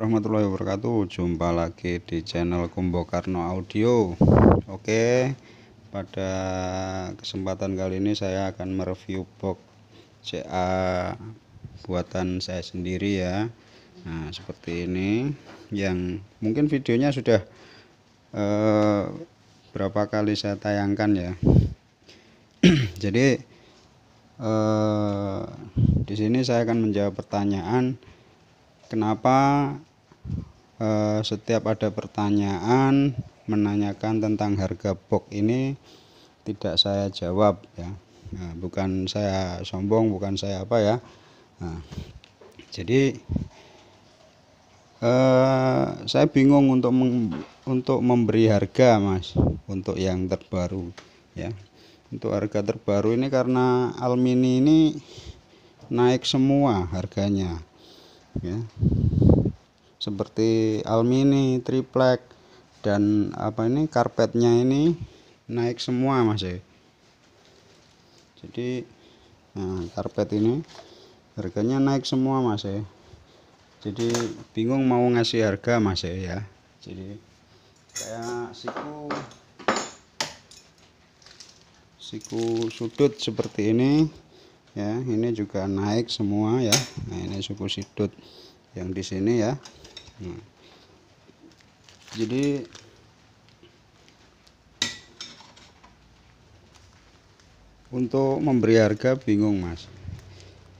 warahmatullahi wabarakatuh jumpa lagi di channel Karno Audio oke pada kesempatan kali ini saya akan mereview box CA buatan saya sendiri ya Nah seperti ini yang mungkin videonya sudah eh, berapa kali saya tayangkan ya jadi eh, di sini saya akan menjawab pertanyaan kenapa Eh, setiap ada pertanyaan menanyakan tentang harga box ini tidak saya jawab ya nah, bukan saya sombong bukan saya apa ya nah, jadi eh, saya bingung untuk mem untuk memberi harga mas untuk yang terbaru ya untuk harga terbaru ini karena almini ini naik semua harganya ya seperti almini triplek dan apa ini karpetnya ini naik semua mas ya jadi nah, karpet ini harganya naik semua mas ya jadi bingung mau ngasih harga mas e, ya jadi kayak siku siku sudut seperti ini ya ini juga naik semua ya nah ini suku sudut yang di sini ya Hmm. jadi untuk memberi harga bingung mas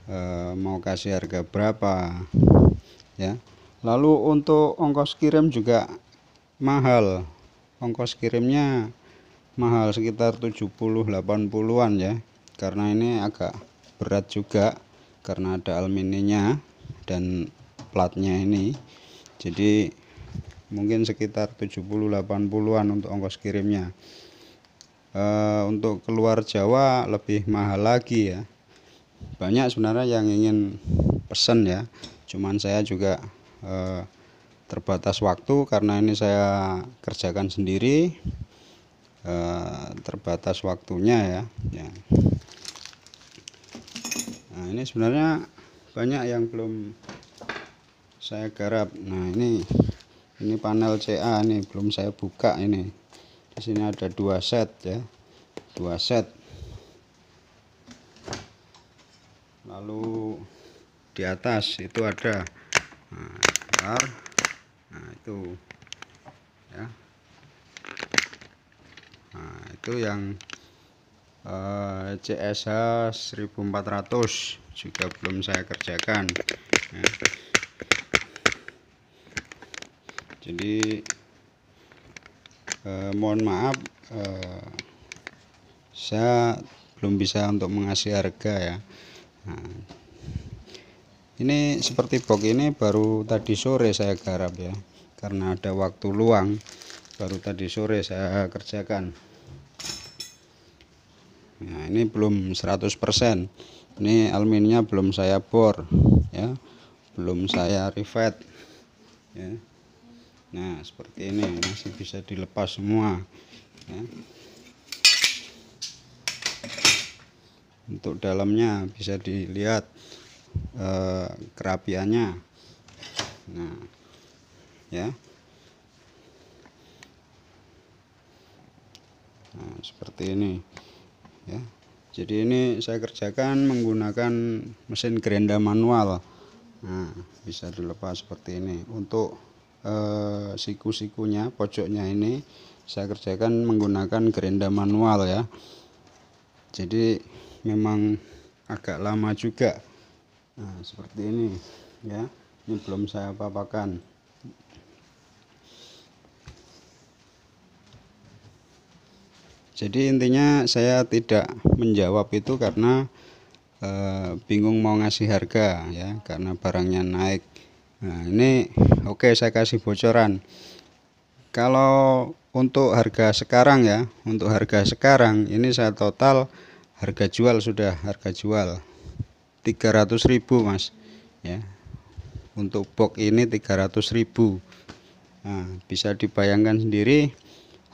e, mau kasih harga berapa ya lalu untuk ongkos kirim juga mahal ongkos kirimnya mahal sekitar 70-80an ya karena ini agak berat juga karena ada alumininya dan platnya ini jadi mungkin sekitar 70-80an untuk ongkos kirimnya e, untuk keluar Jawa lebih mahal lagi ya banyak sebenarnya yang ingin pesen ya cuman saya juga e, terbatas waktu karena ini saya kerjakan sendiri e, terbatas waktunya ya, ya. Nah, ini sebenarnya banyak yang belum saya garap nah ini ini panel CA nih belum saya buka ini di sini ada dua set ya dua set lalu di atas itu ada nah, nah itu ya nah itu yang eh, CSH 1400 juga belum saya kerjakan ya jadi eh, mohon maaf eh, saya belum bisa untuk mengasih harga ya nah, ini seperti box ini baru tadi sore saya garap ya karena ada waktu luang baru tadi sore saya kerjakan nah ini belum 100% ini alminnya belum saya bor ya belum saya rivet ya. nah seperti ini masih bisa dilepas semua ya. untuk dalamnya bisa dilihat eh, kerapiannya nah ya nah seperti ini ya jadi ini saya kerjakan menggunakan mesin gerenda manual nah, bisa dilepas seperti ini untuk eh, siku-sikunya pojoknya ini saya kerjakan menggunakan gerinda manual ya jadi memang agak lama juga nah, seperti ini ya ini belum saya papakan jadi intinya saya tidak menjawab itu karena Eh, bingung mau ngasih harga ya karena barangnya naik nah ini oke okay, saya kasih bocoran kalau untuk harga sekarang ya untuk harga sekarang ini saya total harga jual sudah harga jual 300.000 Mas ya untuk box ini 300.000 nah, bisa dibayangkan sendiri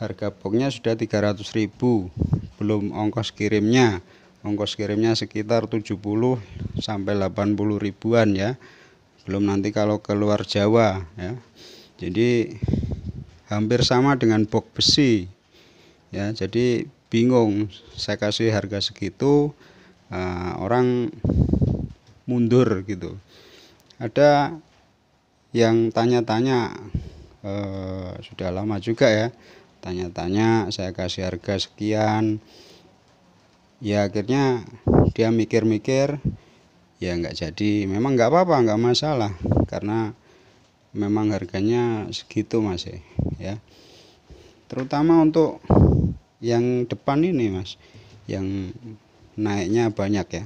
harga boxnya sudah 300.000 belum ongkos kirimnya ongkos kirimnya sekitar 70 sampai 80 ribuan ya belum nanti kalau keluar Jawa ya jadi hampir sama dengan box besi ya jadi bingung saya kasih harga segitu uh, orang mundur gitu ada yang tanya-tanya uh, sudah lama juga ya tanya-tanya saya kasih harga sekian ya akhirnya dia mikir-mikir ya nggak jadi memang nggak apa-apa nggak masalah karena memang harganya segitu masih ya. ya terutama untuk yang depan ini mas yang naiknya banyak ya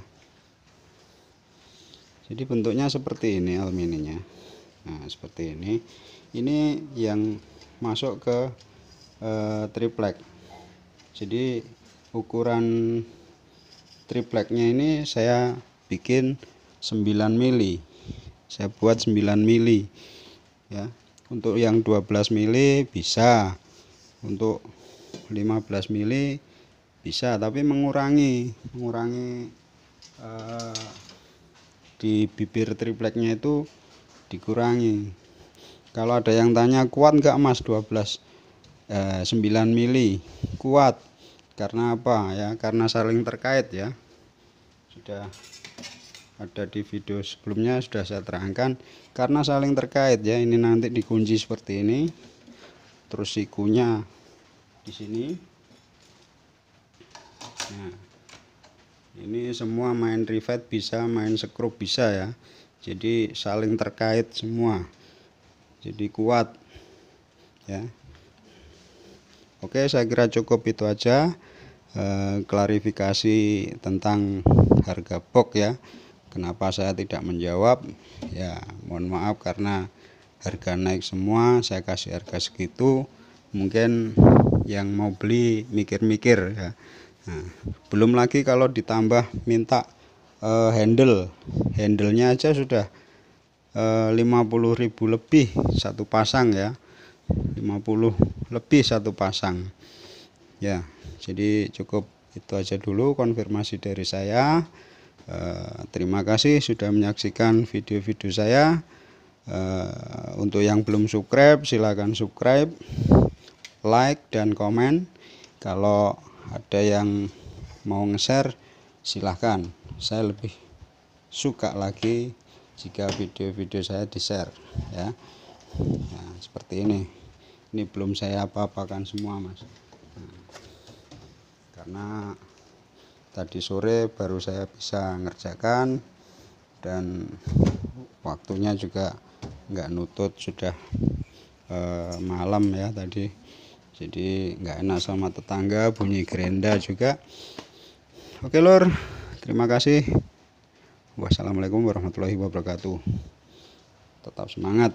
jadi bentuknya seperti ini alumininya nah seperti ini ini yang masuk ke eh, triplek jadi ukuran tripleknya ini saya bikin 9 mili saya buat 9 mili ya untuk yang 12 mili bisa untuk 15 mili bisa tapi mengurangi mengurangi eh, di bibir tripleknya itu dikurangi kalau ada yang tanya kuat enggak mas 12 eh, 9 mili kuat karena apa ya karena saling terkait ya sudah ada di video sebelumnya sudah saya terangkan karena saling terkait ya ini nanti dikunci seperti ini terus sikunya di sini nah ini semua main rivet bisa main sekrup bisa ya jadi saling terkait semua jadi kuat ya Oke saya kira cukup itu aja Eh, klarifikasi tentang harga box ya kenapa saya tidak menjawab ya mohon maaf karena harga naik semua saya kasih harga segitu mungkin yang mau beli mikir-mikir ya nah, belum lagi kalau ditambah minta uh, handle handlenya aja sudah 50.000 eh, lebih satu pasang ya 50 lebih satu pasang ya jadi cukup itu aja dulu konfirmasi dari saya e, terima kasih sudah menyaksikan video-video saya e, untuk yang belum subscribe silahkan subscribe like dan komen kalau ada yang mau nge-share silahkan saya lebih suka lagi jika video-video saya di-share ya nah, seperti ini ini belum saya apa-apakan semua mas karena tadi sore baru saya bisa ngerjakan dan waktunya juga nggak nutut sudah e, malam ya tadi jadi nggak enak sama tetangga bunyi gerenda juga oke lor terima kasih wassalamualaikum warahmatullahi wabarakatuh tetap semangat